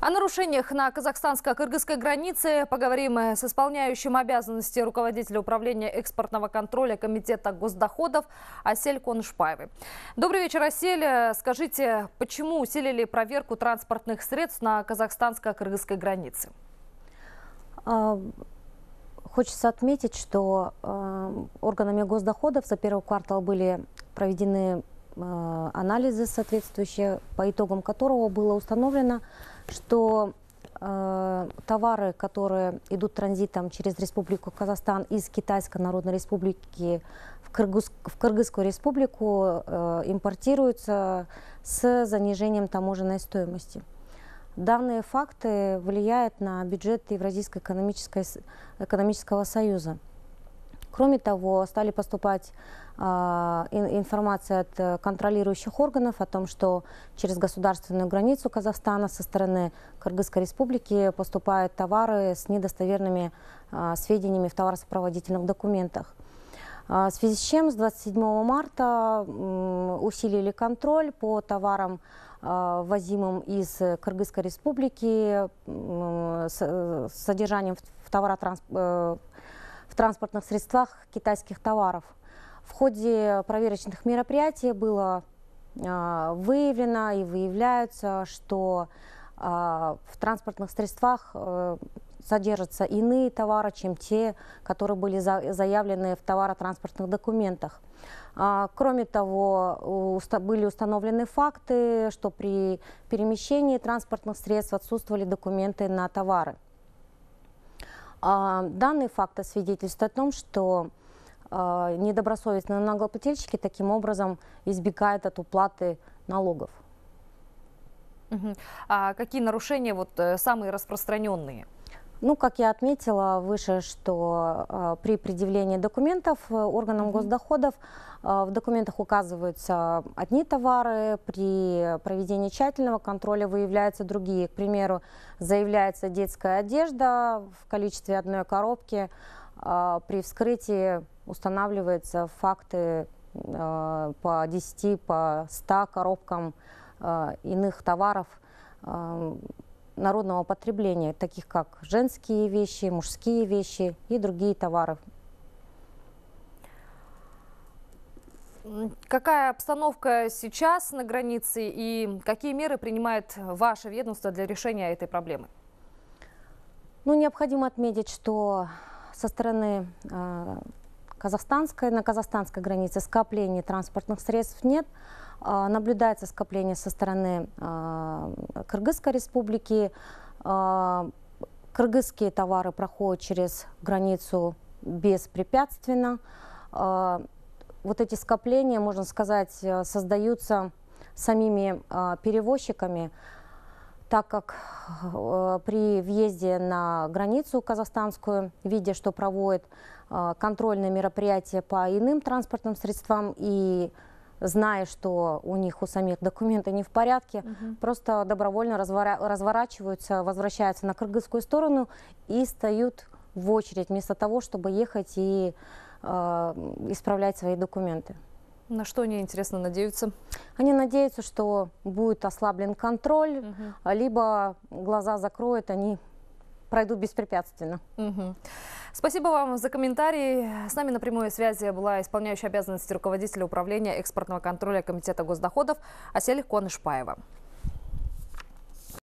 О нарушениях на казахстанско-кыргызской границе поговорим э, с исполняющим обязанности руководителя управления экспортного контроля Комитета госдоходов Асель Коншпаевой. Добрый вечер, Асель. Э, скажите, почему усилили проверку транспортных средств на казахстанско-кыргызской границе? А, хочется отметить, что э, органами госдоходов за первый квартал были проведены анализы соответствующие, по итогам которого было установлено, что э, товары, которые идут транзитом через Республику Казахстан из Китайской Народной Республики в, Кыргыз, в Кыргызскую Республику, э, импортируются с занижением таможенной стоимости. Данные факты влияют на бюджет Евразийского экономического союза. Кроме того, стали поступать а, информация от э, контролирующих органов о том, что через государственную границу Казахстана со стороны Кыргызской республики поступают товары с недостоверными а, сведениями в товаросопроводительных документах. А, в связи с чем с 27 марта усилили контроль по товарам, возимым из Кыргызской республики, э, с содержанием в товаротранспорте э, в транспортных средствах китайских товаров. В ходе проверочных мероприятий было а, выявлено и выявляется, что а, в транспортных средствах э, содержатся иные товары, чем те, которые были заявлены в товаро-транспортных документах. А, кроме того, были установлены факты, что при перемещении транспортных средств отсутствовали документы на товары. А, данный факт свидетельствует о том, что а, недобросовестные налогоплательщики таким образом избегают от уплаты налогов. А какие нарушения вот э, самые распространенные? Ну, как я отметила выше, что э, при предъявлении документов э, органам mm-hmm. госдоходов э, в документах указываются одни товары, при проведении тщательного контроля выявляются другие. К примеру, заявляется детская одежда в количестве одной коробки, э, при вскрытии устанавливаются факты э, по 10, по 100 коробкам э, иных товаров. Э, народного потребления, таких как женские вещи, мужские вещи и другие товары. Какая обстановка сейчас на границе и какие меры принимает ваше ведомство для решения этой проблемы? Ну, необходимо отметить, что со стороны э, казахстанской, на казахстанской границе скоплений транспортных средств нет. А, наблюдается скопление со стороны а, Кыргызской республики. А, кыргызские товары проходят через границу беспрепятственно. Вот эти скопления, можно сказать, э, создаются самими перевозчиками, так как э, при въезде на границу казахстанскую, видя, что проводят контрольные мероприятия по иным транспортным средствам и зная, что у них у самих документы не в порядке, угу. просто добровольно разворачиваются, возвращаются на кыргызскую сторону и встают в очередь вместо того, чтобы ехать и э, исправлять свои документы. На что они, интересно, надеются? Они надеются, что будет ослаблен контроль, угу. либо глаза закроют, они пройдут беспрепятственно. Угу. Спасибо вам за комментарий. С нами на прямой связи была исполняющая обязанности руководителя управления экспортного контроля Комитета госдоходов Асель Конышпаева.